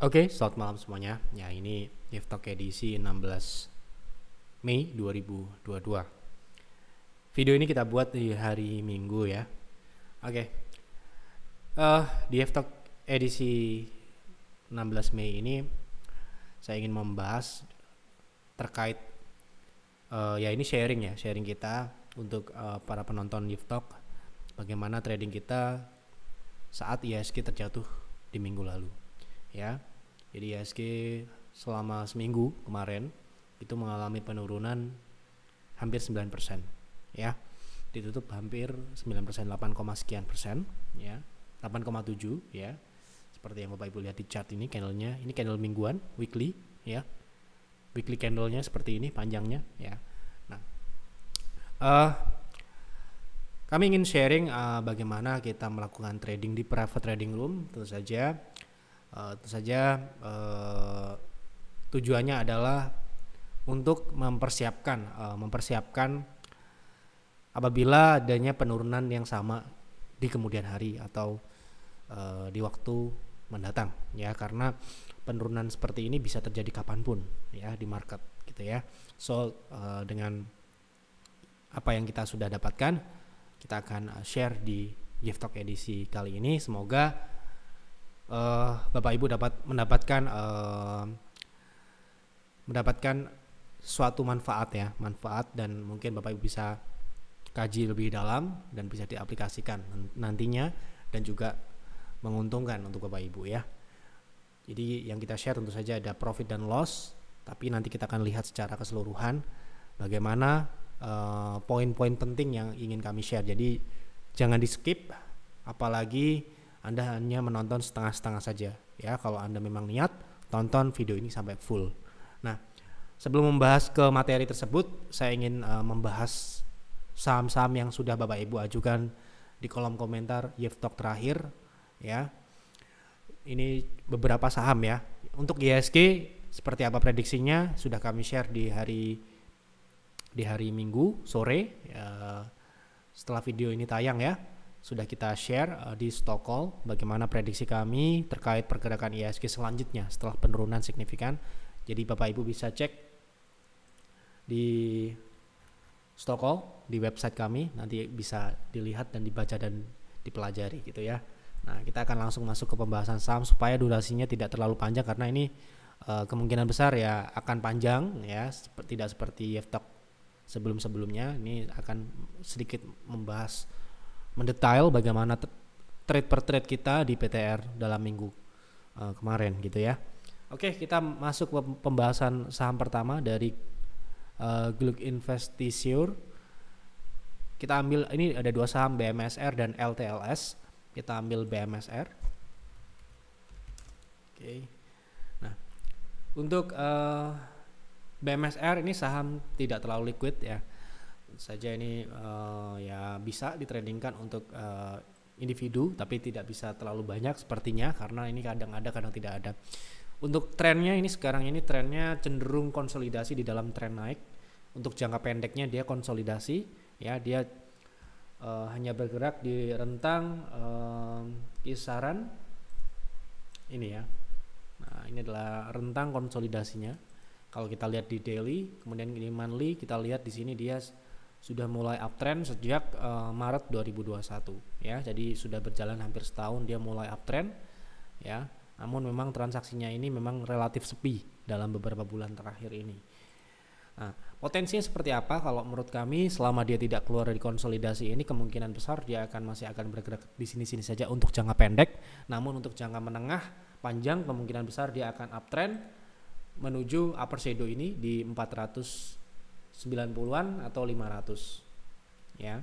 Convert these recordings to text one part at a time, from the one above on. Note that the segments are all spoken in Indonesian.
Oke, okay, selamat malam semuanya. Ya, ini Dev Talk edisi 16 Mei 2022. Video ini kita buat di hari Minggu ya. Oke. Okay. Uh, eh, di Dev Talk edisi 16 Mei ini saya ingin membahas terkait uh, ya ini sharing ya, sharing kita untuk uh, para penonton Dev Talk bagaimana trading kita saat ISK terjatuh di minggu lalu ya jadi ISG selama seminggu kemarin itu mengalami penurunan hampir 9% ya. Ditutup hampir 9%, 8, sekian persen ya. 8,7 ya. Seperti yang Bapak Ibu lihat di chart ini candlenya, ini candle mingguan, weekly ya. Weekly candlenya seperti ini panjangnya ya. Nah, uh, kami ingin sharing uh, bagaimana kita melakukan trading di private trading room. Tentu saja Uh, tentu saja uh, tujuannya adalah untuk mempersiapkan uh, mempersiapkan apabila adanya penurunan yang sama di kemudian hari atau uh, di waktu mendatang ya karena penurunan seperti ini bisa terjadi kapanpun ya di market gitu ya so uh, dengan apa yang kita sudah dapatkan kita akan share di Gift Talk edisi kali ini semoga uh, Bapak Ibu dapat mendapatkan uh, mendapatkan suatu manfaat ya, manfaat dan mungkin Bapak Ibu bisa kaji lebih dalam dan bisa diaplikasikan nantinya dan juga menguntungkan untuk Bapak Ibu ya. Jadi yang kita share tentu saja ada profit dan loss, tapi nanti kita akan lihat secara keseluruhan bagaimana eh, poin-poin uh, penting yang ingin kami share. Jadi jangan di skip apalagi anda hanya menonton setengah-setengah saja ya. Kalau Anda memang niat, tonton video ini sampai full. Nah, sebelum membahas ke materi tersebut, saya ingin uh, membahas saham-saham yang sudah Bapak Ibu ajukan di kolom komentar Talk terakhir ya. Ini beberapa saham ya. Untuk ISG seperti apa prediksinya sudah kami share di hari di hari Minggu sore ya, setelah video ini tayang ya sudah kita share uh, di stock call bagaimana prediksi kami terkait pergerakan ISG selanjutnya setelah penurunan signifikan. Jadi Bapak Ibu bisa cek di stock call di website kami nanti bisa dilihat dan dibaca dan dipelajari gitu ya. Nah, kita akan langsung masuk ke pembahasan saham supaya durasinya tidak terlalu panjang karena ini uh, kemungkinan besar ya akan panjang ya seperti tidak seperti Yeftok sebelum-sebelumnya ini akan sedikit membahas mendetail bagaimana trade per trade kita di PTR dalam minggu uh, kemarin gitu ya. Oke, kita masuk ke pembahasan saham pertama dari uh, eh, Gluk Investisiur. Kita ambil ini ada dua saham BMSR dan LTLS. Kita ambil BMSR. Oke. Nah, untuk uh, eh, BMSR ini saham tidak terlalu liquid ya saja ini uh, ya bisa ditradingkan untuk uh, individu tapi tidak bisa terlalu banyak sepertinya karena ini kadang ada kadang tidak ada. Untuk trennya ini sekarang ini trennya cenderung konsolidasi di dalam tren naik. Untuk jangka pendeknya dia konsolidasi ya dia uh, hanya bergerak di rentang uh, kisaran ini ya. Nah, ini adalah rentang konsolidasinya kalau kita lihat di daily kemudian di monthly kita lihat di sini dia sudah mulai uptrend sejak uh, Maret 2021 ya. Jadi sudah berjalan hampir setahun dia mulai uptrend ya. Namun memang transaksinya ini memang relatif sepi dalam beberapa bulan terakhir ini. Nah, potensinya seperti apa? Kalau menurut kami selama dia tidak keluar dari konsolidasi ini kemungkinan besar dia akan masih akan bergerak di sini-sini saja untuk jangka pendek. Namun untuk jangka menengah panjang kemungkinan besar dia akan uptrend menuju upper shadow ini di 400 90-an atau 500 ya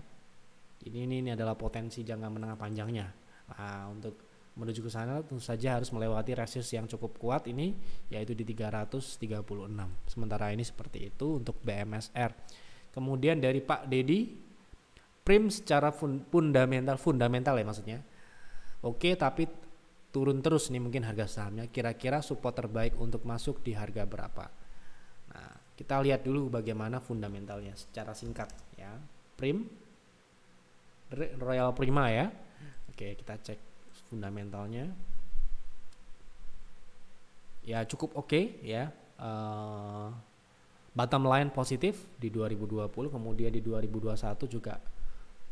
ini, ini ini adalah potensi jangka menengah panjangnya nah, untuk menuju ke sana tentu saja harus melewati resist yang cukup kuat ini yaitu di 336 sementara ini seperti itu untuk BMSR kemudian dari Pak Dedi prim secara fundamental fundamental ya maksudnya oke tapi turun terus nih mungkin harga sahamnya kira-kira support terbaik untuk masuk di harga berapa kita lihat dulu bagaimana fundamentalnya secara singkat ya. Prim Royal Prima ya. Oke, kita cek fundamentalnya. Ya, cukup oke okay, ya. Uh, bottom line positif di 2020, kemudian di 2021 juga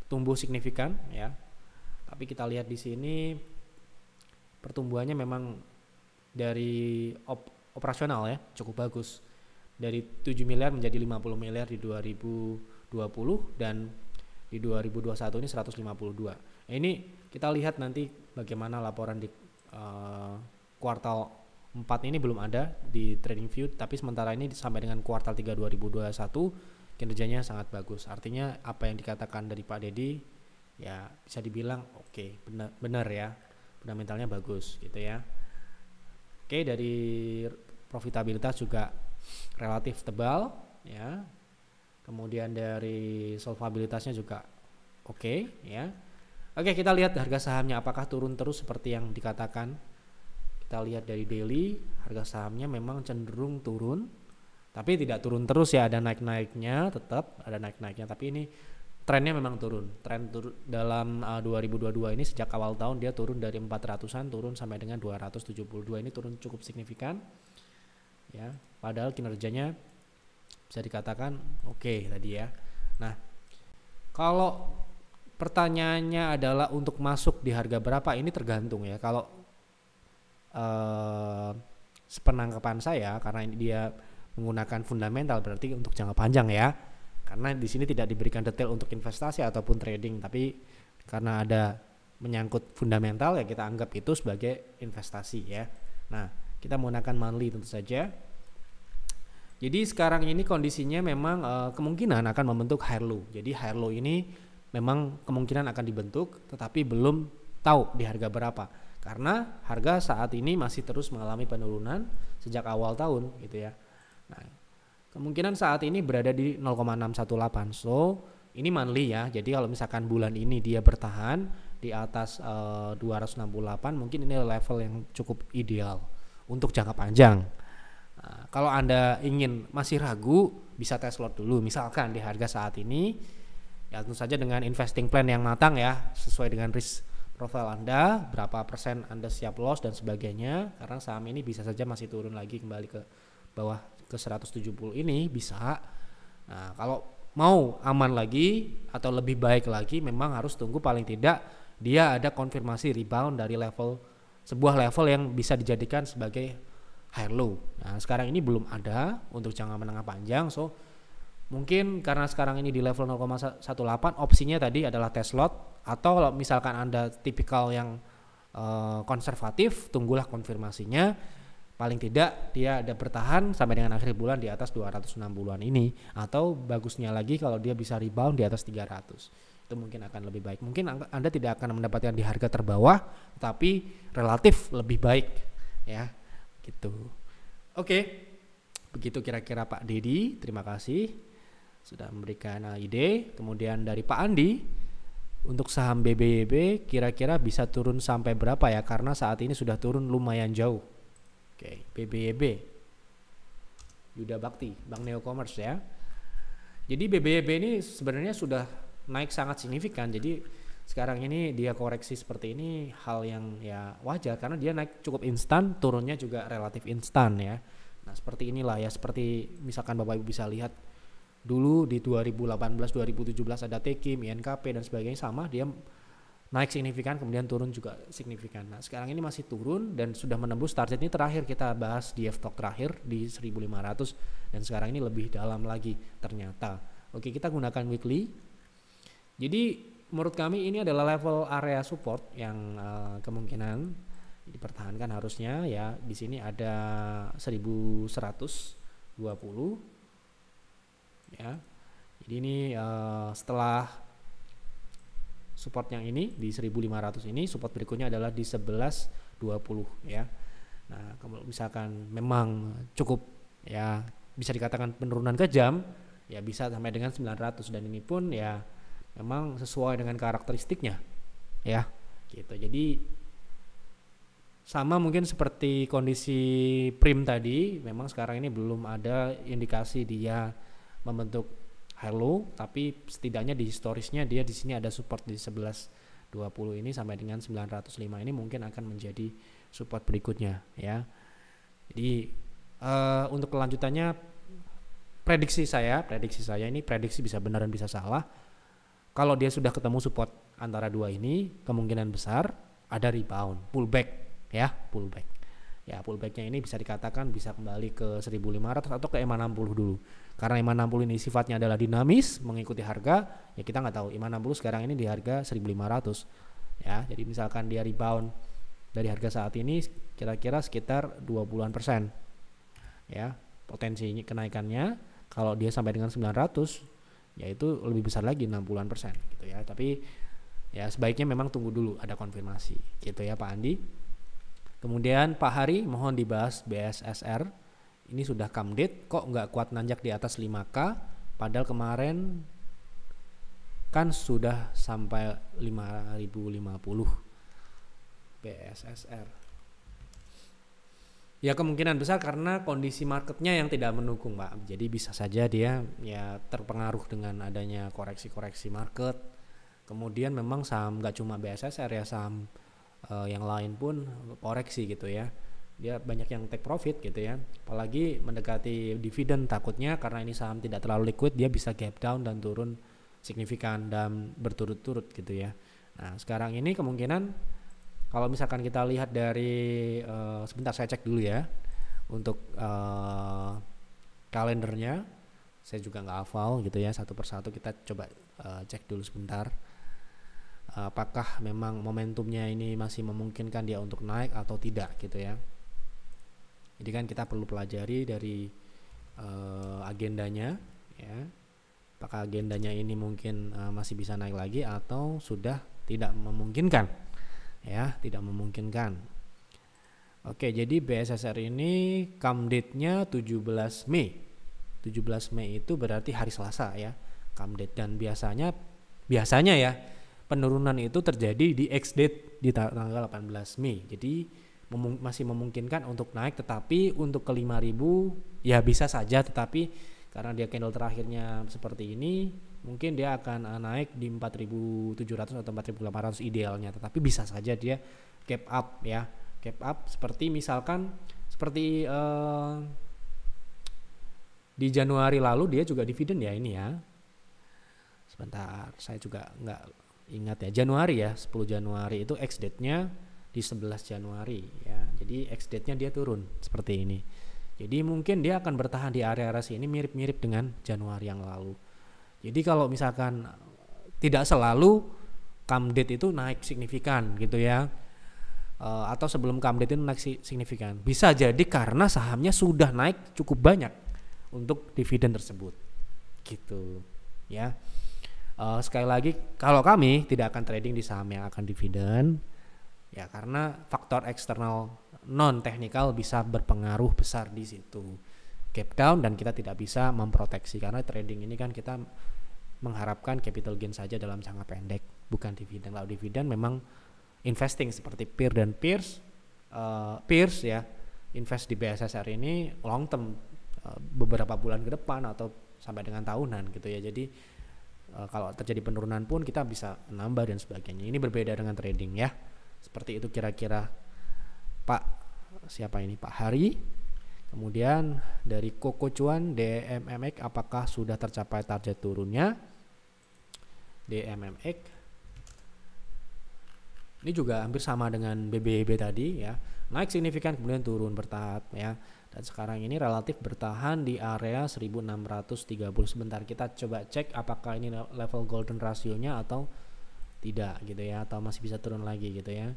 tumbuh signifikan ya. Tapi kita lihat di sini pertumbuhannya memang dari op operasional ya cukup bagus dari 7 miliar menjadi 50 miliar di 2020 dan di 2021 ini 152. Nah, ini kita lihat nanti bagaimana laporan di uh, kuartal 4 ini belum ada di trading view tapi sementara ini sampai dengan kuartal 3 2021 kinerjanya sangat bagus. Artinya apa yang dikatakan dari Pak Dedi ya bisa dibilang oke okay, benar benar ya fundamentalnya bagus gitu ya. Oke okay, dari profitabilitas juga relatif tebal ya. Kemudian dari solvabilitasnya juga oke okay, ya. Oke, kita lihat harga sahamnya apakah turun terus seperti yang dikatakan. Kita lihat dari daily, harga sahamnya memang cenderung turun. Tapi tidak turun terus ya, ada naik-naiknya tetap, ada naik-naiknya tapi ini trennya memang turun. Tren tur dalam eh, uh, 2022 ini sejak awal tahun dia turun dari 400-an turun sampai dengan 272. Ini turun cukup signifikan ya padahal kinerjanya bisa dikatakan oke okay tadi ya nah kalau pertanyaannya adalah untuk masuk di harga berapa ini tergantung ya kalau eh, sepenangkapan saya karena ini dia menggunakan fundamental berarti untuk jangka panjang ya karena di sini tidak diberikan detail untuk investasi ataupun trading tapi karena ada menyangkut fundamental ya kita anggap itu sebagai investasi ya nah kita menggunakan monthly tentu saja jadi sekarang ini kondisinya memang uh, kemungkinan akan membentuk higher Jadi higher ini memang kemungkinan akan dibentuk tetapi belum tahu di harga berapa. Karena harga saat ini masih terus mengalami penurunan sejak awal tahun gitu ya. Nah, kemungkinan saat ini berada di 0,618. So, ini monthly ya. Jadi kalau misalkan bulan ini dia bertahan di atas eh, uh, 268 mungkin ini level yang cukup ideal untuk jangka panjang kalau Anda ingin masih ragu, bisa tes lot dulu. Misalkan di harga saat ini, ya tentu saja dengan investing plan yang matang ya, sesuai dengan risk profile Anda, berapa persen Anda siap loss dan sebagainya. Karena saham ini bisa saja masih turun lagi kembali ke bawah ke 170 ini bisa. Nah, kalau mau aman lagi atau lebih baik lagi memang harus tunggu paling tidak dia ada konfirmasi rebound dari level sebuah level yang bisa dijadikan sebagai high low. Nah, sekarang ini belum ada untuk jangka menengah panjang. So, mungkin karena sekarang ini di level 0,18 opsinya tadi adalah test lot atau kalau misalkan Anda tipikal yang uh, konservatif, tunggulah konfirmasinya. Paling tidak dia ada bertahan sampai dengan akhir bulan di atas 260-an ini atau bagusnya lagi kalau dia bisa rebound di atas 300 itu mungkin akan lebih baik. Mungkin Anda tidak akan mendapatkan di harga terbawah, tapi relatif lebih baik ya gitu oke okay. begitu kira-kira Pak Dedi terima kasih sudah memberikan uh, ide kemudian dari Pak Andi untuk saham BBYB kira-kira bisa turun sampai berapa ya karena saat ini sudah turun lumayan jauh oke okay. BBYB Yuda Bakti Bank Neo Commerce ya jadi BBYB ini sebenarnya sudah naik sangat signifikan jadi sekarang ini dia koreksi seperti ini hal yang ya wajar karena dia naik cukup instan turunnya juga relatif instan ya nah seperti inilah ya seperti misalkan bapak ibu bisa lihat dulu di 2018 2017 ada Tekim, INKP dan sebagainya sama dia naik signifikan kemudian turun juga signifikan. Nah, sekarang ini masih turun dan sudah menembus target ini terakhir kita bahas di F-Talk terakhir di 1500 dan sekarang ini lebih dalam lagi ternyata. Oke, kita gunakan weekly. Jadi menurut kami ini adalah level area support yang uh, kemungkinan dipertahankan harusnya ya di sini ada 1120 ya jadi ini uh, setelah support yang ini di 1500 ini support berikutnya adalah di 1120 ya nah kalau misalkan memang cukup ya bisa dikatakan penurunan kejam ya bisa sampai dengan 900 dan ini pun ya memang sesuai dengan karakteristiknya ya gitu jadi sama mungkin seperti kondisi prim tadi memang sekarang ini belum ada indikasi dia membentuk halo tapi setidaknya di historisnya dia di sini ada support di 20 ini sampai dengan 905 ini mungkin akan menjadi support berikutnya ya jadi uh, untuk kelanjutannya prediksi saya prediksi saya ini prediksi bisa benar dan bisa salah kalau dia sudah ketemu support antara dua ini, kemungkinan besar ada rebound, pullback ya, pullback. Ya, pullbacknya ini bisa dikatakan bisa kembali ke 1500 atau ke EMA 60 dulu. Karena EMA 60 ini sifatnya adalah dinamis, mengikuti harga, ya kita nggak tahu. EMA 60 sekarang ini di harga 1500. Ya, jadi misalkan dia rebound dari harga saat ini kira-kira sekitar 20-an persen. Ya, potensi kenaikannya kalau dia sampai dengan 900 yaitu lebih besar lagi 60-an persen gitu ya tapi ya sebaiknya memang tunggu dulu ada konfirmasi gitu ya Pak Andi kemudian Pak Hari mohon dibahas BSSR ini sudah kamdit kok nggak kuat nanjak di atas 5K padahal kemarin kan sudah sampai 5050 BSSR Ya kemungkinan besar karena kondisi marketnya yang tidak mendukung, Pak. Jadi bisa saja dia ya terpengaruh dengan adanya koreksi-koreksi market. Kemudian memang saham nggak cuma BSS, area ya, saham uh, yang lain pun koreksi gitu ya. Dia banyak yang take profit gitu ya. Apalagi mendekati dividen takutnya karena ini saham tidak terlalu liquid dia bisa gap down dan turun signifikan dan berturut-turut gitu ya. Nah, sekarang ini kemungkinan kalau misalkan kita lihat dari uh, sebentar saya cek dulu ya untuk uh, kalendernya. Saya juga nggak hafal gitu ya satu persatu kita coba uh, cek dulu sebentar. apakah memang momentumnya ini masih memungkinkan dia untuk naik atau tidak gitu ya? Jadi kan kita perlu pelajari dari uh, agendanya ya. Apakah agendanya ini mungkin masih bisa naik lagi atau sudah tidak memungkinkan? ya tidak memungkinkan oke jadi BSSR ini date nya 17 Mei 17 Mei itu berarti hari Selasa ya date dan biasanya biasanya ya penurunan itu terjadi di X date di tanggal 18 Mei jadi memung masih memungkinkan untuk naik tetapi untuk ke 5000 ya bisa saja tetapi karena dia candle terakhirnya seperti ini mungkin dia akan eh, naik di 4.700 atau 4.800 idealnya tetapi bisa saja dia gap up ya gap up seperti misalkan seperti uh, di Januari lalu dia juga dividen ya ini ya sebentar saya juga nggak ingat ya Januari ya 10 Januari itu ex date nya di 11 Januari ya jadi ex date nya dia turun seperti ini jadi mungkin dia akan bertahan di area-area sini mirip-mirip dengan Januari yang lalu jadi kalau misalkan tidak selalu date itu naik signifikan gitu ya. E, atau sebelum date itu naik signifikan. Bisa jadi karena sahamnya sudah naik cukup banyak untuk dividen tersebut. Gitu ya. E, sekali lagi kalau kami tidak akan trading di saham yang akan dividen ya karena faktor eksternal non teknikal bisa berpengaruh besar di situ gap down dan kita tidak bisa memproteksi karena trading ini kan kita mengharapkan capital gain saja dalam jangka pendek bukan dividen kalau dividen memang investing seperti peer dan peers uh, peers ya invest di BSSR ini long term uh, beberapa bulan ke depan atau sampai dengan tahunan gitu ya jadi uh, kalau terjadi penurunan pun kita bisa menambah dan sebagainya ini berbeda dengan trading ya seperti itu kira-kira Pak siapa ini Pak Hari Kemudian dari Koko Cuan DMMX apakah sudah tercapai target turunnya? DMMX ini juga hampir sama dengan BBB tadi ya. Naik signifikan kemudian turun bertahap ya. Dan sekarang ini relatif bertahan di area 1630 sebentar. Kita coba cek apakah ini level golden rasionya atau tidak gitu ya atau masih bisa turun lagi gitu ya.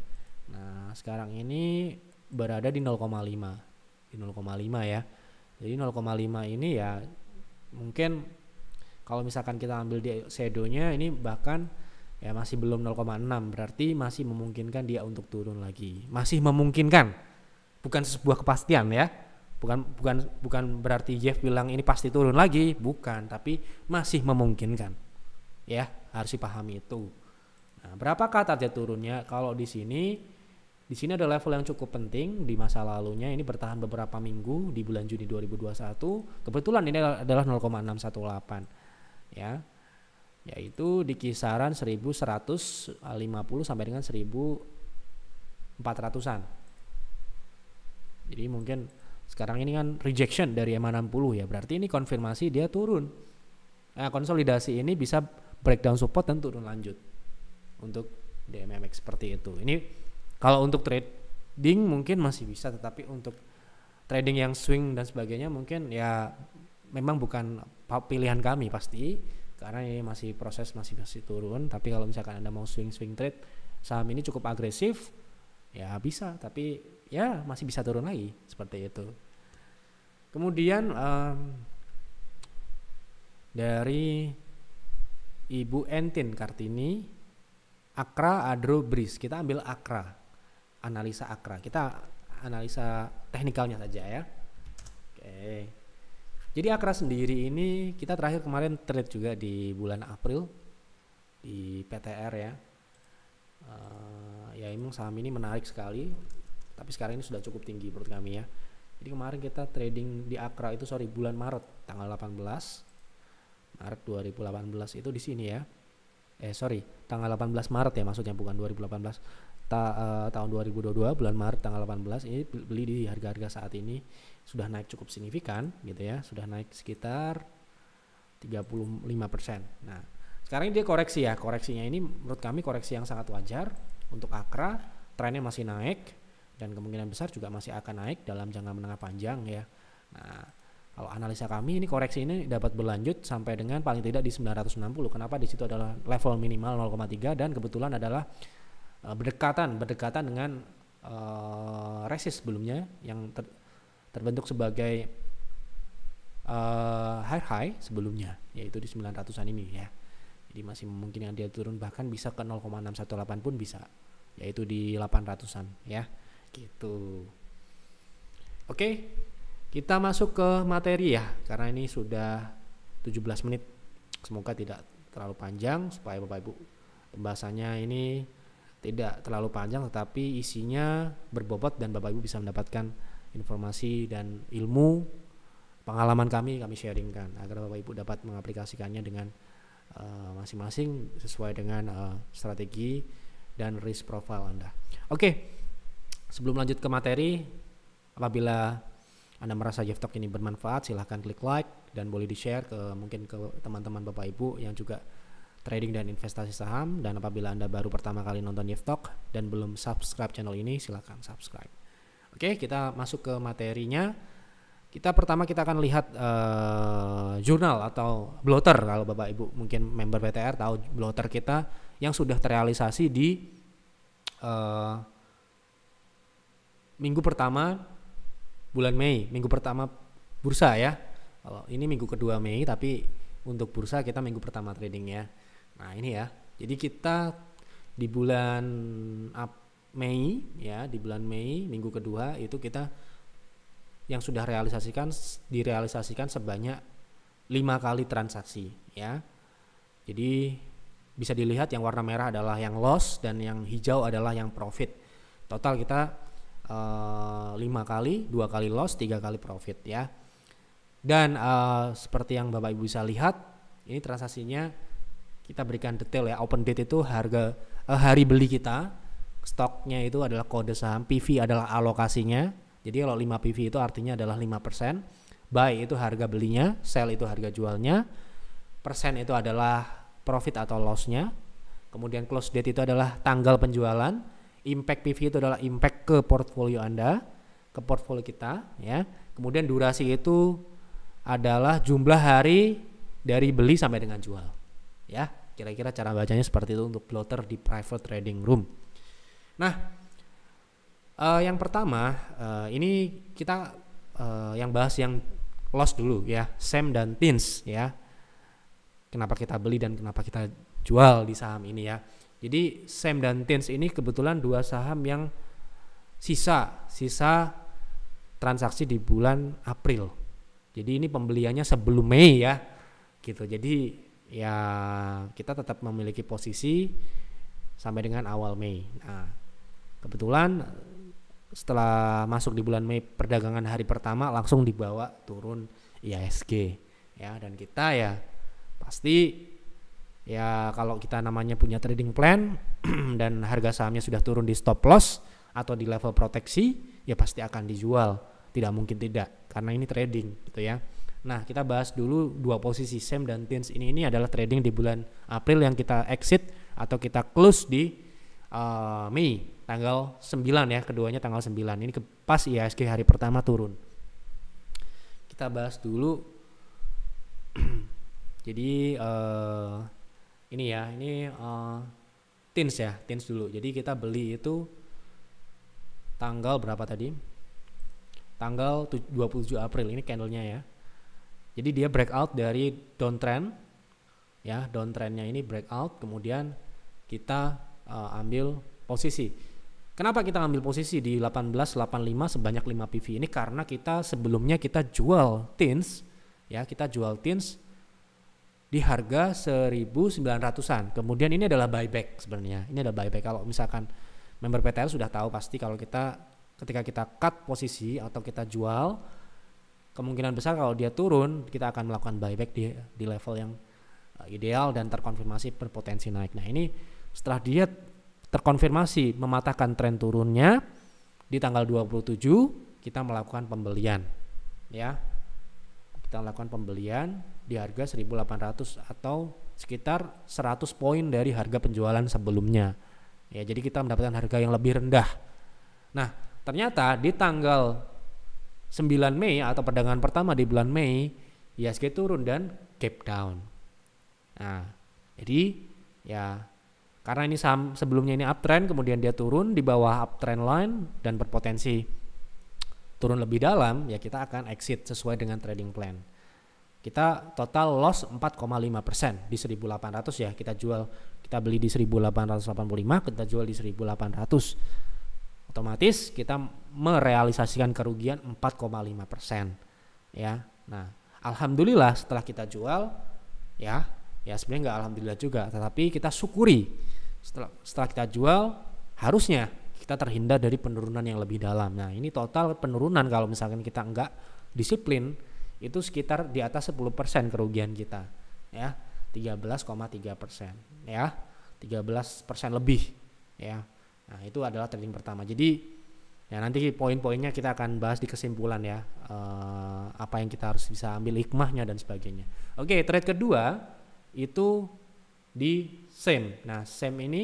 Nah, sekarang ini berada di 0,5 di 0,5 ya. Jadi 0,5 ini ya mungkin kalau misalkan kita ambil di sedonya ini bahkan ya masih belum 0,6 berarti masih memungkinkan dia untuk turun lagi. Masih memungkinkan. Bukan sebuah kepastian ya. Bukan bukan bukan berarti Jeff bilang ini pasti turun lagi, bukan, tapi masih memungkinkan. Ya, harus dipahami itu. Nah, berapakah target turunnya? Kalau di sini di sini ada level yang cukup penting di masa lalunya ini bertahan beberapa minggu di bulan Juni 2021. Kebetulan ini adalah 0,618 ya. Yaitu di kisaran 1150 sampai dengan 1400-an. Jadi mungkin sekarang ini kan rejection dari EMA 60 ya. Berarti ini konfirmasi dia turun. Nah, konsolidasi ini bisa breakdown support dan turun lanjut untuk DMMX seperti itu. Ini kalau untuk trading mungkin masih bisa, tetapi untuk trading yang swing dan sebagainya mungkin ya memang bukan pilihan kami pasti karena ini masih proses masih masih turun tapi kalau misalkan anda mau swing swing trade saham ini cukup agresif ya bisa tapi ya masih bisa turun lagi seperti itu kemudian um, dari Ibu Entin Kartini Akra Adro Bris kita ambil Akra analisa akra. Kita analisa teknikalnya saja ya. Oke. Jadi akra sendiri ini kita terakhir kemarin trade juga di bulan April di PTR ya. Eh, ya emang saham ini menarik sekali, tapi sekarang ini sudah cukup tinggi menurut kami ya. Jadi kemarin kita trading di Akra itu sorry bulan Maret tanggal 18 Maret 2018 itu di sini ya. Eh sorry tanggal 18 Maret ya maksudnya bukan 2018 ta uh, tahun 2022 bulan Maret tanggal 18 ini beli di harga-harga saat ini sudah naik cukup signifikan gitu ya sudah naik sekitar 35 persen nah sekarang dia koreksi ya koreksinya ini menurut kami koreksi yang sangat wajar untuk Akra trennya masih naik dan kemungkinan besar juga masih akan naik dalam jangka menengah panjang ya nah kalau analisa kami ini koreksi ini dapat berlanjut sampai dengan paling tidak di 960. Kenapa di situ adalah level minimal 0,3 dan kebetulan adalah Eh, berdekatan berdekatan dengan uh, resis sebelumnya yang ter, terbentuk sebagai uh, high high sebelumnya yaitu di 900-an ini ya. Jadi masih memungkinkan dia turun bahkan bisa ke 0,618 pun bisa yaitu di 800-an ya. Gitu. Oke. Kita masuk ke materi ya karena ini sudah 17 menit. Semoga tidak terlalu panjang supaya Bapak Ibu pembahasannya ini tidak terlalu panjang tetapi isinya berbobot dan Bapak Ibu bisa mendapatkan informasi dan ilmu pengalaman kami kami sharingkan agar Bapak Ibu dapat mengaplikasikannya dengan eh, masing-masing uh, sesuai dengan uh, strategi dan risk profile Anda. Oke. Okay. Sebelum lanjut ke materi, apabila Anda merasa Jeff Talk ini bermanfaat, silahkan klik like dan boleh di-share ke mungkin ke teman-teman Bapak Ibu yang juga trading dan investasi saham. Dan apabila Anda baru pertama kali nonton Yield dan belum subscribe channel ini, silahkan subscribe. Oke, kita masuk ke materinya. Kita pertama kita akan lihat uh, jurnal atau blotter kalau Bapak Ibu mungkin member PTR tahu blotter kita yang sudah terrealisasi di uh, minggu pertama bulan Mei, minggu pertama bursa ya. Kalau ini minggu kedua Mei tapi untuk bursa kita minggu pertama trading ya. Nah ini ya, jadi kita di bulan Mei ya, di bulan Mei minggu kedua itu kita yang sudah realisasikan direalisasikan sebanyak lima kali transaksi ya. Jadi bisa dilihat yang warna merah adalah yang loss dan yang hijau adalah yang profit. Total kita eh, lima kali, dua kali loss, tiga kali profit ya. Dan e, seperti yang Bapak Ibu bisa lihat, ini transaksinya kita berikan detail ya open date itu harga uh, hari beli kita stoknya itu adalah kode saham PV adalah alokasinya jadi kalau 5 PV itu artinya adalah 5% buy itu harga belinya sell itu harga jualnya persen itu adalah profit atau lossnya kemudian close date itu adalah tanggal penjualan impact PV itu adalah impact ke portfolio Anda ke portfolio kita ya kemudian durasi itu adalah jumlah hari dari beli sampai dengan jual ya kira-kira cara bacanya seperti itu untuk plotter di private trading room nah uh, yang pertama uh, ini kita uh, yang bahas yang loss dulu ya Sam dan Pins ya kenapa kita beli dan kenapa kita jual di saham ini ya jadi Sam dan Tins ini kebetulan dua saham yang sisa sisa transaksi di bulan April. Jadi ini pembeliannya sebelum Mei ya. Gitu. Jadi ya kita tetap memiliki posisi sampai dengan awal Mei. Nah, kebetulan setelah masuk di bulan Mei perdagangan hari pertama langsung dibawa turun IASG, ya dan kita ya pasti ya kalau kita namanya punya trading plan dan harga sahamnya sudah turun di stop loss atau di level proteksi ya pasti akan dijual tidak mungkin tidak karena ini trading gitu ya Nah, kita bahas dulu dua posisi Sam dan Tins ini ini adalah trading di bulan April yang kita exit atau kita close di uh, Mei tanggal 9 ya, keduanya tanggal 9. Ini ke, pas IHSG hari pertama turun. Kita bahas dulu jadi uh, ini ya, ini uh, Tins ya, Tins dulu. Jadi kita beli itu tanggal berapa tadi? Tanggal 27 April ini candlenya ya jadi dia breakout dari downtrend, ya downtrendnya ini breakout, kemudian kita uh, ambil posisi. Kenapa kita ambil posisi di 1885 sebanyak 5 PV ini? Karena kita sebelumnya kita jual tins, ya kita jual tins di harga 1900-an. Kemudian ini adalah buyback sebenarnya. Ini adalah buyback kalau misalkan member PTL sudah tahu pasti kalau kita ketika kita cut posisi atau kita jual kemungkinan besar kalau dia turun kita akan melakukan buyback di di level yang eh, ideal dan terkonfirmasi berpotensi naik. Nah, ini setelah dia terkonfirmasi mematahkan tren turunnya di tanggal 27 kita melakukan pembelian ya. Kita melakukan pembelian di harga 1800 atau sekitar 100 poin dari harga penjualan sebelumnya. Ya, jadi kita mendapatkan harga yang lebih rendah. Nah, ternyata di tanggal 9 Mei atau perdagangan pertama di bulan Mei IHSG turun dan gap down. Nah, jadi ya karena ini saham sebelumnya ini uptrend kemudian dia turun di bawah uptrend line dan berpotensi turun lebih dalam ya kita akan exit sesuai dengan trading plan. Kita total loss 4,5% di 1800 ya kita jual kita beli di 1885 kita jual di 1800 otomatis kita merealisasikan kerugian 4,5 persen ya nah alhamdulillah setelah kita jual ya ya sebenarnya nggak alhamdulillah juga tetapi kita syukuri setelah setelah kita jual harusnya kita terhindar dari penurunan yang lebih dalam nah ini total penurunan kalau misalkan kita nggak disiplin itu sekitar di atas 10% persen kerugian kita ya 13,3% persen ya 13% persen lebih ya Nah, itu adalah trading pertama. Jadi ya nanti poin-poinnya kita akan bahas di kesimpulan ya. Eh, apa yang kita harus bisa ambil hikmahnya dan sebagainya. Oke, trade kedua itu di SEM. Nah, SEM ini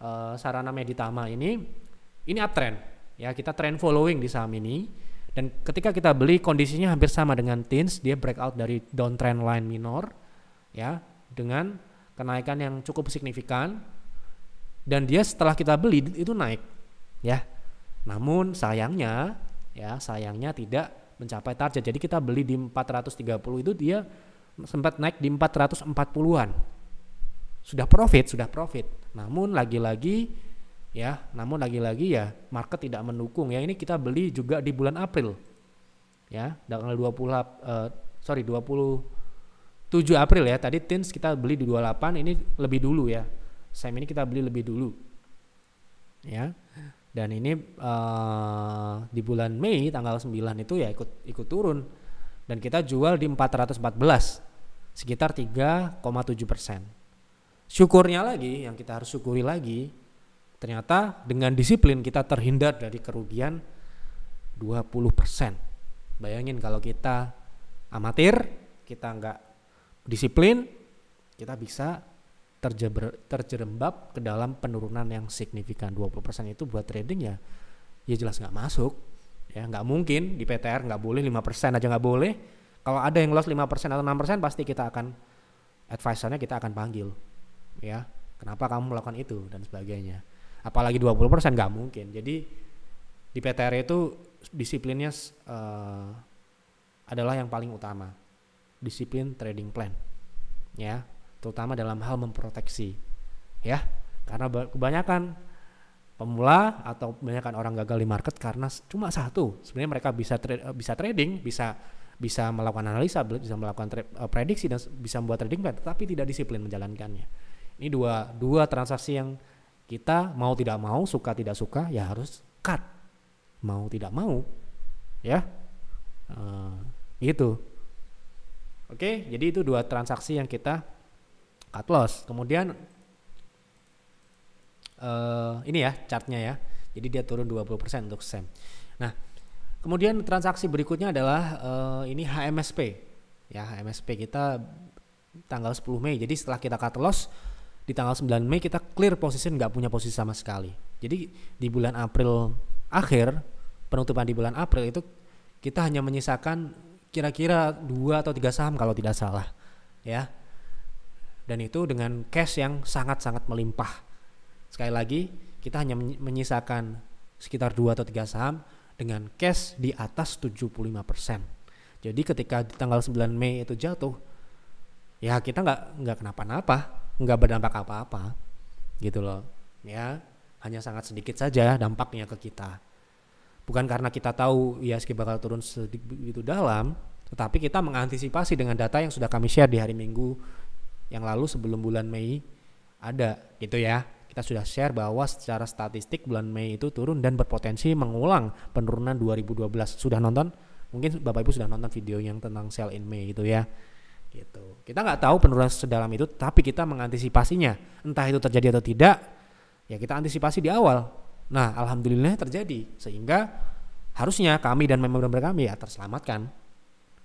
eh, sarana meditama ini ini uptrend. Ya, kita trend following di saham ini dan ketika kita beli kondisinya hampir sama dengan tins, dia breakout dari downtrend line minor ya dengan kenaikan yang cukup signifikan dan dia setelah kita beli itu naik ya namun sayangnya ya sayangnya tidak mencapai target jadi kita beli di 430 itu dia sempat naik di 440-an sudah profit sudah profit namun lagi-lagi ya namun lagi-lagi ya market tidak mendukung ya ini kita beli juga di bulan April ya tanggal 20 uh, eh, sorry 20 7 April ya tadi tins kita beli di 28 ini lebih dulu ya saham ini kita beli lebih dulu ya dan ini uh, di bulan Mei tanggal 9 itu ya ikut ikut turun dan kita jual di 414 sekitar 3,7 persen syukurnya lagi yang kita harus syukuri lagi ternyata dengan disiplin kita terhindar dari kerugian 20 persen bayangin kalau kita amatir kita nggak disiplin kita bisa terjeber, terjerembab ke dalam penurunan yang signifikan 20% itu buat trading ya ya jelas nggak masuk ya nggak mungkin di PTR nggak boleh 5% aja nggak boleh kalau ada yang loss 5% atau 6% pasti kita akan advisernya kita akan panggil ya kenapa kamu melakukan itu dan sebagainya apalagi 20% nggak mungkin jadi di PTR itu disiplinnya uh, adalah yang paling utama disiplin trading plan ya terutama dalam hal memproteksi ya karena kebanyakan pemula atau kebanyakan orang gagal di market karena cuma satu sebenarnya mereka bisa tra eh, bisa trading bisa bisa melakukan analisa bisa melakukan eh, prediksi dan bisa membuat trading plan tetapi tidak disiplin menjalankannya ini dua dua transaksi yang kita mau tidak mau suka tidak suka ya harus cut mau tidak mau ya hmm, gitu oke jadi itu dua transaksi yang kita cut loss. Kemudian uh, ini ya chartnya ya. Jadi dia turun 20% untuk SEM. Nah, kemudian transaksi berikutnya adalah uh, ini HMSP. Ya, HMSP kita tanggal 10 Mei. Jadi setelah kita cut loss di tanggal 9 Mei kita clear position nggak punya posisi sama sekali. Jadi di bulan April akhir penutupan di bulan April itu kita hanya menyisakan kira-kira dua atau tiga saham kalau tidak salah ya dan itu dengan cash yang sangat-sangat melimpah. Sekali lagi, kita hanya menyisakan sekitar 2 atau 3 saham dengan cash di atas 75%. Jadi ketika di tanggal 9 Mei itu jatuh, ya kita nggak nggak kenapa-napa, nggak berdampak apa-apa, gitu loh. Ya, hanya sangat sedikit saja dampaknya ke kita. Bukan karena kita tahu IHSG bakal turun sedikit itu dalam, tetapi kita mengantisipasi dengan data yang sudah kami share di hari Minggu yang lalu sebelum bulan Mei ada gitu ya. Kita sudah share bahwa secara statistik bulan Mei itu turun dan berpotensi mengulang penurunan 2012. Sudah nonton? Mungkin Bapak Ibu sudah nonton video yang tentang sell in Mei gitu ya. Gitu. Kita nggak tahu penurunan sedalam itu tapi kita mengantisipasinya. Entah itu terjadi atau tidak, ya kita antisipasi di awal. Nah, alhamdulillah terjadi sehingga harusnya kami dan member-member kami ya terselamatkan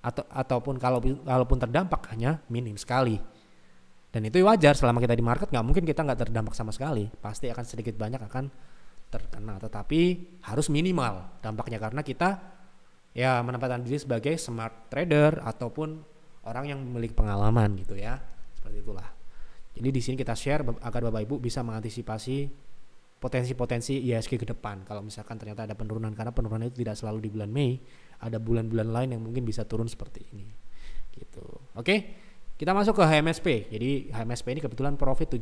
atau ataupun kalau kalaupun terdampak hanya minim sekali dan itu wajar selama kita di market nggak mungkin kita nggak terdampak sama sekali pasti akan sedikit banyak akan terkena tetapi harus minimal dampaknya karena kita ya menempatkan diri sebagai smart trader ataupun orang yang memiliki pengalaman gitu ya seperti itulah jadi di sini kita share agar bapak ibu bisa mengantisipasi potensi-potensi ISK ke depan kalau misalkan ternyata ada penurunan karena penurunan itu tidak selalu di bulan Mei ada bulan-bulan lain yang mungkin bisa turun seperti ini gitu oke okay? Kita masuk ke HMSP. Jadi HMSP ini kebetulan profit 7%.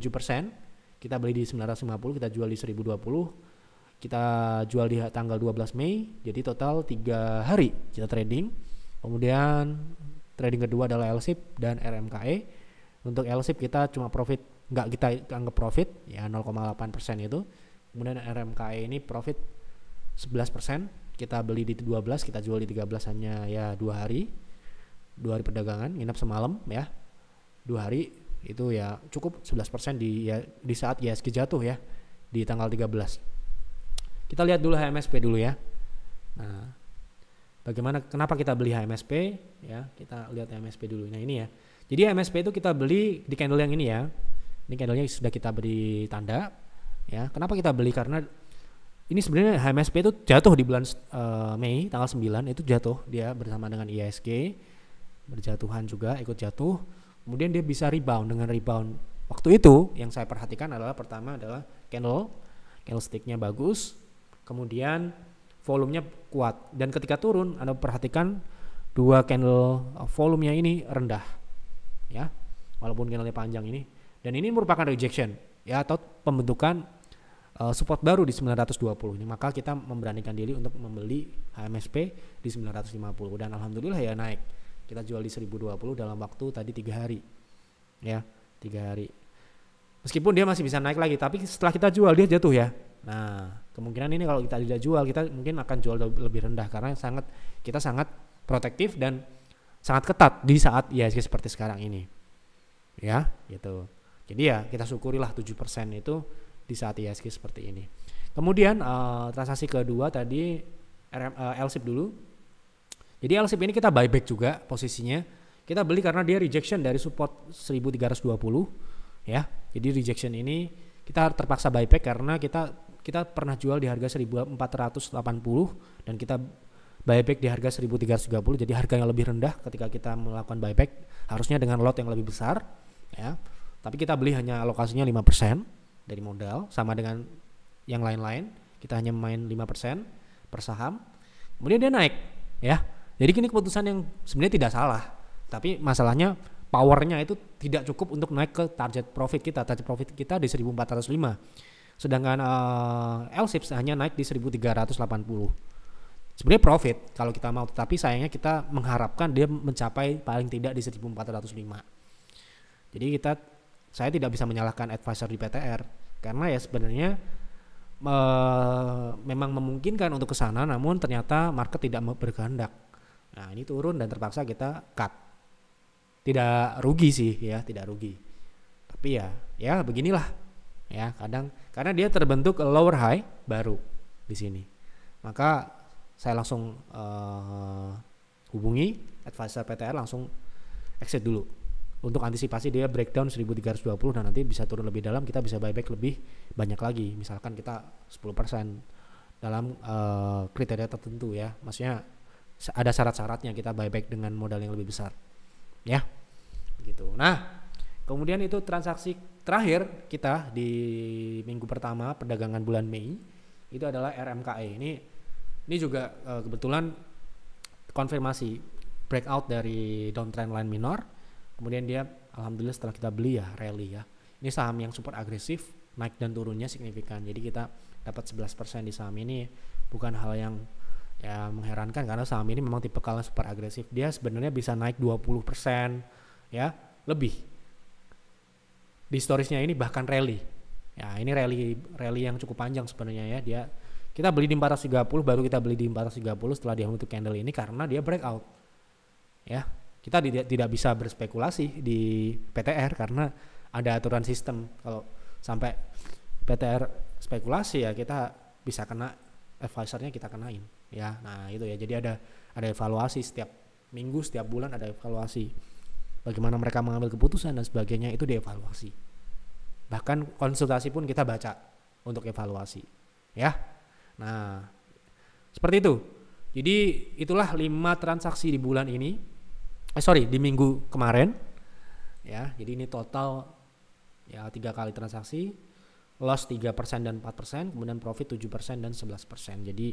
Kita beli di 950, kita jual di 1020. Kita jual di tanggal 12 Mei. Jadi total 3 hari kita trading. Kemudian trading kedua adalah LSIP dan RMKE. Untuk LSIP kita cuma profit nggak kita anggap profit ya 0,8% itu. Kemudian RMKE ini profit 11%, kita beli di 12, kita jual di 13 hanya ya dua hari dua hari perdagangan nginap semalam ya dua hari itu ya cukup 11% di ya, di saat ISG jatuh ya di tanggal 13. Kita lihat dulu HMSP dulu ya. Nah, bagaimana kenapa kita beli HMSP ya? Kita lihat HMSP dulu. Nah, ini ya. Jadi HMSP itu kita beli di candle yang ini ya. Ini candlenya sudah kita beri tanda ya. Kenapa kita beli? Karena ini sebenarnya HMSP itu jatuh di bulan uh, Mei tanggal 9 itu jatuh dia bersama dengan ISG berjatuhan juga ikut jatuh Kemudian dia bisa rebound dengan rebound. Waktu itu yang saya perhatikan adalah pertama adalah candle, candlesticknya bagus, kemudian volumenya kuat dan ketika turun Anda perhatikan dua candle uh, volumenya ini rendah ya walaupun candlenya panjang ini dan ini merupakan rejection ya atau pembentukan uh, support baru di 920 ini maka kita memberanikan diri untuk membeli HMSP di 950 dan alhamdulillah ya naik kita jual di 1020 dalam waktu tadi tiga hari ya tiga hari meskipun dia masih bisa naik lagi tapi setelah kita jual dia jatuh ya nah kemungkinan ini kalau kita tidak jual kita mungkin akan jual lebih rendah karena sangat kita sangat protektif dan sangat ketat di saat IHSG seperti sekarang ini ya gitu jadi ya kita syukurilah 7% itu di saat IHSG seperti ini kemudian uh, transaksi kedua tadi RM, uh, eh, LSIP dulu jadi LSIP ini kita buyback juga posisinya. Kita beli karena dia rejection dari support 1320 ya. Jadi rejection ini kita terpaksa buyback karena kita kita pernah jual di harga 1480 dan kita buyback di harga 1330 jadi harga yang lebih rendah ketika kita melakukan buyback harusnya dengan lot yang lebih besar ya tapi kita beli hanya alokasinya 5% dari modal sama dengan yang lain-lain kita hanya main 5% per saham kemudian dia naik ya jadi ini keputusan yang sebenarnya tidak salah, tapi masalahnya powernya itu tidak cukup untuk naik ke target profit kita. Target profit kita di 1405. Sedangkan uh, eh, LSIPS hanya naik di 1380. Sebenarnya profit kalau kita mau, tapi sayangnya kita mengharapkan dia mencapai paling tidak di 1405. Jadi kita saya tidak bisa menyalahkan advisor di PTR karena ya sebenarnya me eh, memang memungkinkan untuk ke sana namun ternyata market tidak berkehendak Nah ini turun dan terpaksa kita cut. Tidak rugi sih ya, tidak rugi. Tapi ya, ya beginilah. Ya kadang karena dia terbentuk lower high baru di sini. Maka saya langsung uh, hubungi advisor PTR langsung exit dulu untuk antisipasi dia breakdown 1320 dan nanti bisa turun lebih dalam kita bisa buyback lebih banyak lagi misalkan kita 10% dalam uh, kriteria tertentu ya maksudnya ada syarat-syaratnya kita buyback dengan modal yang lebih besar ya gitu nah kemudian itu transaksi terakhir kita di minggu pertama perdagangan bulan Mei itu adalah RMKE ini ini juga uh, kebetulan konfirmasi breakout dari downtrend line minor kemudian dia alhamdulillah setelah kita beli ya rally ya ini saham yang super agresif naik dan turunnya signifikan jadi kita dapat 11% di saham ini bukan hal yang ya mengherankan karena saham ini memang tipe kalah super agresif dia sebenarnya bisa naik 20% ya lebih di storiesnya ini bahkan rally ya ini rally rally yang cukup panjang sebenarnya ya dia kita beli di 430 baru kita beli di 430 setelah dia untuk candle ini karena dia breakout ya kita tidak tidak bisa berspekulasi di PTR karena ada aturan sistem kalau sampai PTR spekulasi ya kita bisa kena advisornya kita kenain ya nah itu ya jadi ada ada evaluasi setiap minggu setiap bulan ada evaluasi bagaimana mereka mengambil keputusan dan sebagainya itu dievaluasi bahkan konsultasi pun kita baca untuk evaluasi ya nah seperti itu jadi itulah lima transaksi di bulan ini eh sorry di minggu kemarin ya jadi ini total ya tiga kali transaksi loss 3% dan 4%, kemudian profit 7% dan 11%. Jadi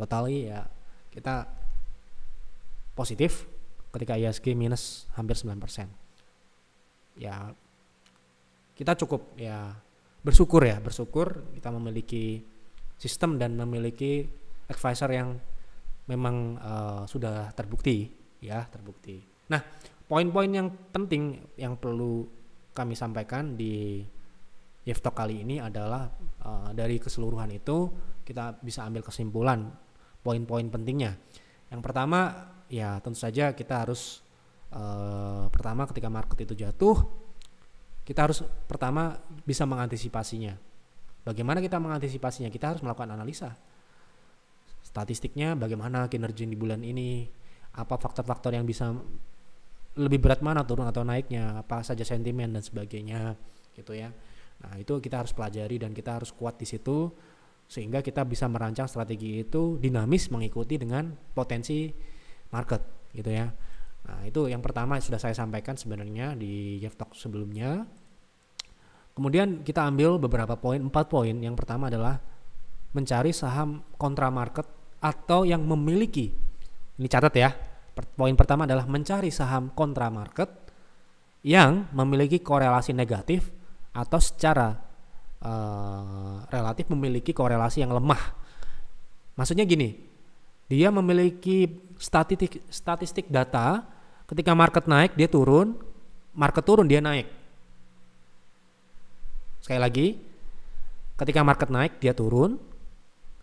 totally ya kita positif ketika ISG minus hampir 9%. Ya kita cukup ya bersyukur ya, bersyukur kita memiliki sistem dan memiliki advisor yang memang uh, sudah terbukti ya, terbukti. Nah, poin-poin yang penting yang perlu kami sampaikan di Yevto kali ini adalah uh, dari keseluruhan itu kita bisa ambil kesimpulan poin-poin pentingnya. Yang pertama ya tentu saja kita harus eh, pertama ketika market itu jatuh kita harus pertama bisa mengantisipasinya. Bagaimana kita mengantisipasinya? Kita harus melakukan analisa. Statistiknya bagaimana kinerja di bulan ini, apa faktor-faktor yang bisa lebih berat mana turun atau naiknya, apa saja sentimen dan sebagainya gitu ya. Nah, itu kita harus pelajari dan kita harus kuat di situ sehingga kita bisa merancang strategi itu dinamis mengikuti dengan potensi market gitu ya nah itu yang pertama sudah saya sampaikan sebenarnya di Jeff Talk sebelumnya kemudian kita ambil beberapa poin empat poin yang pertama adalah mencari saham kontra market atau yang memiliki ini catat ya poin pertama adalah mencari saham kontra market yang memiliki korelasi negatif atau secara uh, relatif memiliki korelasi yang lemah. Maksudnya gini, dia memiliki statistik statistik data ketika market naik dia turun, market turun dia naik. Sekali lagi, ketika market naik dia turun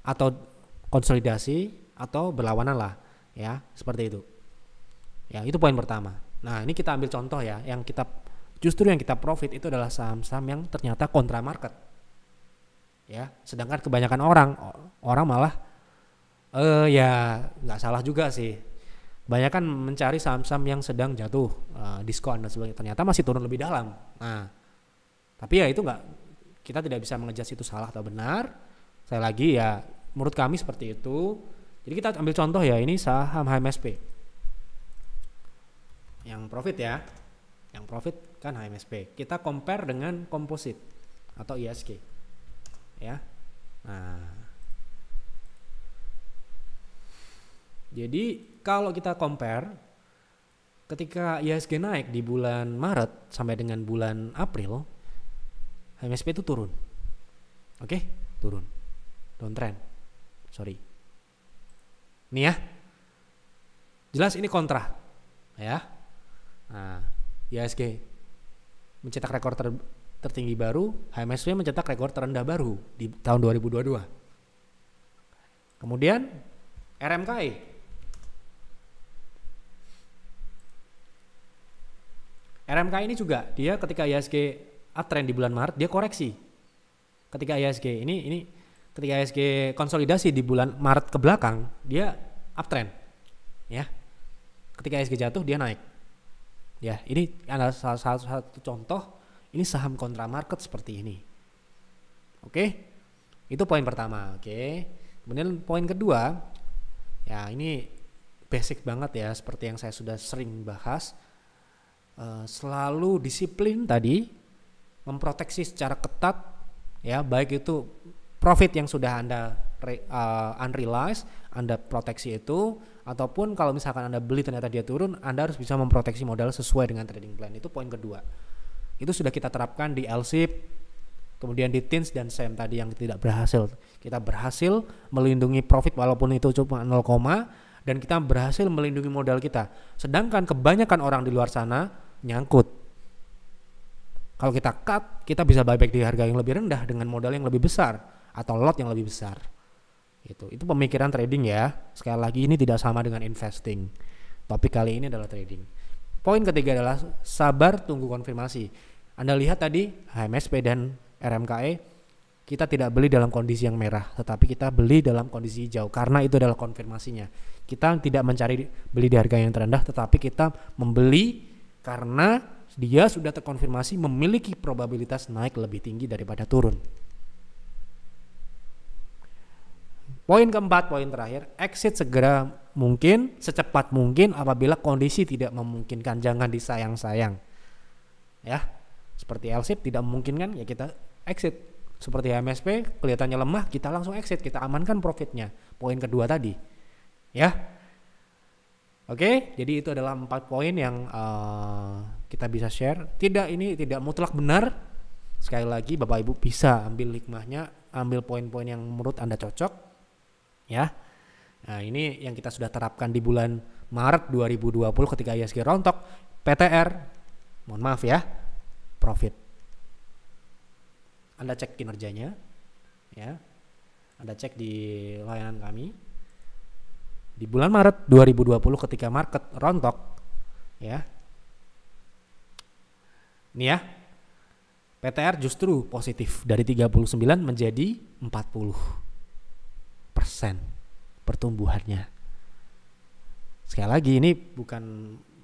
atau konsolidasi atau berlawanan lah ya seperti itu ya itu poin pertama nah ini kita ambil contoh ya yang kita justru yang kita profit itu adalah saham-saham yang ternyata kontra market ya sedangkan kebanyakan orang orang malah eh ya nggak salah juga sih banyak kan mencari saham-saham yang sedang jatuh uh, diskon dan sebagainya ternyata masih turun lebih dalam nah tapi ya itu nggak kita tidak bisa mengejar itu salah atau benar saya lagi ya menurut kami seperti itu jadi kita ambil contoh ya ini saham HMSP yang profit ya yang profit kan HMSP kita compare dengan komposit atau ISG ya. Nah. Jadi kalau kita compare ketika ISG naik di bulan Maret sampai dengan bulan April, MSP itu turun. Oke, okay? turun. Downtrend. Sorry. Nih ya. Jelas ini kontra. Ya. Nah, IHSG mencetak rekor ter tertinggi baru, HMSW mencetak rekor terendah baru di tahun 2022. Kemudian RMKI. E. RMKI e ini juga dia ketika IHSG uptrend di bulan Maret dia koreksi. Ketika IHSG ini ini ketika IHSG konsolidasi di bulan Maret ke belakang dia uptrend. Ya. Ketika IHSG jatuh dia naik. Ya, ini adalah salah satu contoh ini saham kontra market seperti ini. Oke. Okay? Itu poin pertama, oke. Okay? Kemudian poin kedua, ya ini basic banget ya seperti yang saya sudah sering bahas. Uh, selalu disiplin tadi memproteksi secara ketat ya baik itu profit yang sudah Anda re, uh, eh, unrealized, Anda proteksi itu ataupun kalau misalkan Anda beli ternyata dia turun, Anda harus bisa memproteksi modal sesuai dengan trading plan. Itu poin kedua. Itu sudah kita terapkan di LSIP, kemudian di TINS dan SEM tadi yang tidak berhasil. Kita berhasil melindungi profit walaupun itu cuma 0, dan kita berhasil melindungi modal kita. Sedangkan kebanyakan orang di luar sana nyangkut. Kalau kita cut, kita bisa buyback di harga yang lebih rendah dengan modal yang lebih besar atau lot yang lebih besar. Itu itu pemikiran trading ya. Sekali lagi ini tidak sama dengan investing. Topik kali ini adalah trading. Poin ketiga adalah sabar tunggu konfirmasi. Anda lihat tadi HMSP dan RMKE kita tidak beli dalam kondisi yang merah, tetapi kita beli dalam kondisi hijau karena itu adalah konfirmasinya. Kita tidak mencari beli di harga yang terendah, tetapi kita membeli karena dia sudah terkonfirmasi memiliki probabilitas naik lebih tinggi daripada turun. Poin keempat, poin terakhir, exit segera mungkin secepat mungkin apabila kondisi tidak memungkinkan jangan disayang-sayang ya seperti LSIP tidak memungkinkan ya kita exit seperti MSP kelihatannya lemah kita langsung exit kita amankan profitnya poin kedua tadi ya Oke, jadi itu adalah empat poin yang uh, kita bisa share. Tidak ini tidak mutlak benar. Sekali lagi Bapak Ibu bisa ambil hikmahnya, ambil poin-poin yang menurut Anda cocok. Ya. Nah, ini yang kita sudah terapkan di bulan Maret 2020 ketika ISG rontok, PTR, mohon maaf ya, profit. Anda cek kinerjanya, ya. Anda cek di layanan kami. Di bulan Maret 2020 ketika market rontok, ya. Ini ya, PTR justru positif dari 39 menjadi 40 persen pertumbuhannya. Sekali lagi ini bukan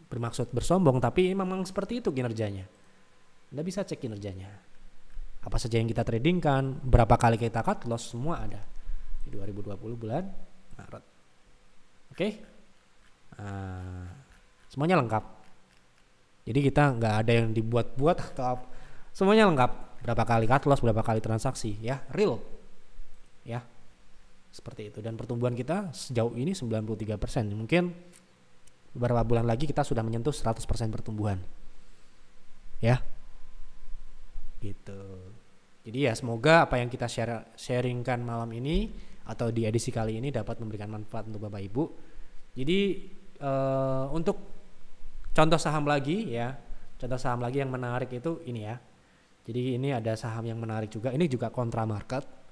bermaksud bersombong tapi memang seperti itu kinerjanya. Anda bisa cek kinerjanya. Apa saja yang kita tradingkan, berapa kali kita cut loss semua ada di 2020 bulan Maret. Oke, okay? uh, semuanya lengkap. Jadi kita nggak ada yang dibuat-buat atau semuanya lengkap. Berapa kali cut loss, berapa kali transaksi, ya real, ya seperti itu dan pertumbuhan kita sejauh ini 93% mungkin beberapa bulan lagi kita sudah menyentuh 100% pertumbuhan ya gitu jadi ya semoga apa yang kita share sharingkan malam ini atau di edisi kali ini dapat memberikan manfaat untuk Bapak Ibu jadi uh, untuk contoh saham lagi ya contoh saham lagi yang menarik itu ini ya jadi ini ada saham yang menarik juga ini juga kontra market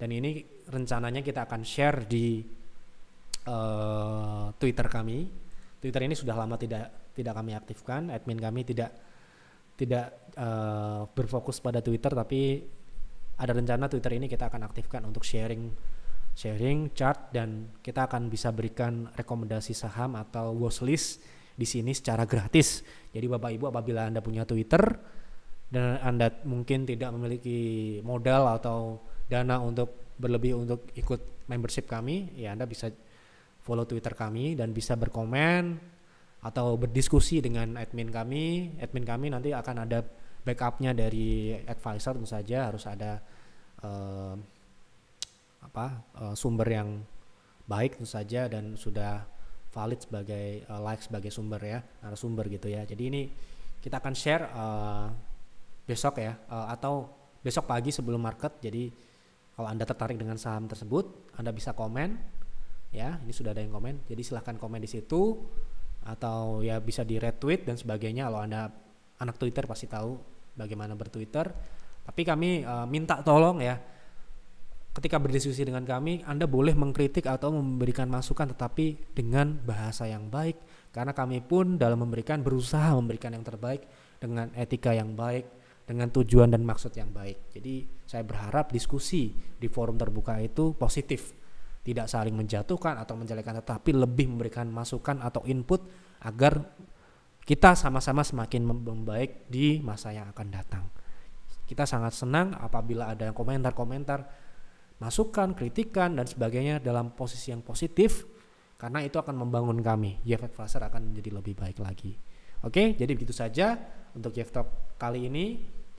dan ini rencananya kita akan share di uh, Twitter kami. Twitter ini sudah lama tidak tidak kami aktifkan. Admin kami tidak tidak uh, berfokus pada Twitter, tapi ada rencana Twitter ini kita akan aktifkan untuk sharing sharing chart dan kita akan bisa berikan rekomendasi saham atau watchlist di sini secara gratis. Jadi Bapak Ibu apabila Anda punya Twitter dan Anda mungkin tidak memiliki modal atau dana untuk berlebih untuk ikut membership kami, ya Anda bisa follow Twitter kami dan bisa berkomen atau berdiskusi dengan admin kami. Admin kami nanti akan ada backupnya dari advisor tentu saja harus ada uh, apa uh, sumber yang baik tentu saja dan sudah valid sebagai uh, like sebagai sumber ya narasumber gitu ya. Jadi ini kita akan share uh, besok ya uh, atau besok pagi sebelum market. Jadi kalau Anda tertarik dengan saham tersebut, Anda bisa komen ya. Ini sudah ada yang komen. Jadi silahkan komen di situ atau ya bisa di retweet dan sebagainya kalau Anda anak Twitter pasti tahu bagaimana bertwitter. Tapi kami uh, minta tolong ya ketika berdiskusi dengan kami, Anda boleh mengkritik atau memberikan masukan tetapi dengan bahasa yang baik karena kami pun dalam memberikan berusaha memberikan yang terbaik dengan etika yang baik dengan tujuan dan maksud yang baik. Jadi saya berharap diskusi di forum terbuka itu positif, tidak saling menjatuhkan atau menjelekkan tetapi lebih memberikan masukan atau input agar kita sama-sama semakin membaik di masa yang akan datang. Kita sangat senang apabila ada komentar-komentar, masukan, kritikan dan sebagainya dalam posisi yang positif karena itu akan membangun kami. Jeff Fraser akan menjadi lebih baik lagi. Oke, jadi begitu saja untuk Jeff Talk kali ini.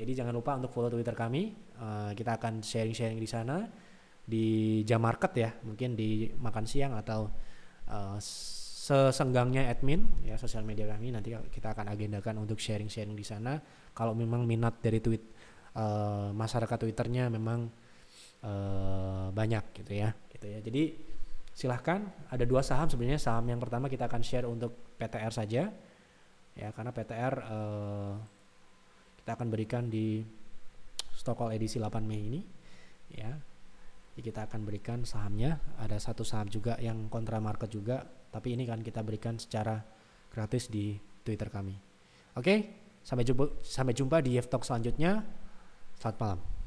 Jadi jangan lupa untuk follow Twitter kami. Uh, kita akan sharing-sharing di sana di jam market ya, mungkin di makan siang atau uh, sesenggangnya admin ya sosial media kami nanti kita akan agendakan untuk sharing-sharing di sana. Kalau memang minat dari tweet uh, masyarakat Twitternya memang uh, banyak gitu ya, gitu ya. Jadi silahkan ada dua saham sebenarnya saham yang pertama kita akan share untuk PTR saja ya karena PTR uh, kita akan berikan di Stokol edisi 8 Mei ini ya jadi kita akan berikan sahamnya ada satu saham juga yang kontra market juga tapi ini kan kita berikan secara gratis di Twitter kami oke sampai jumpa sampai jumpa di Talk selanjutnya selamat malam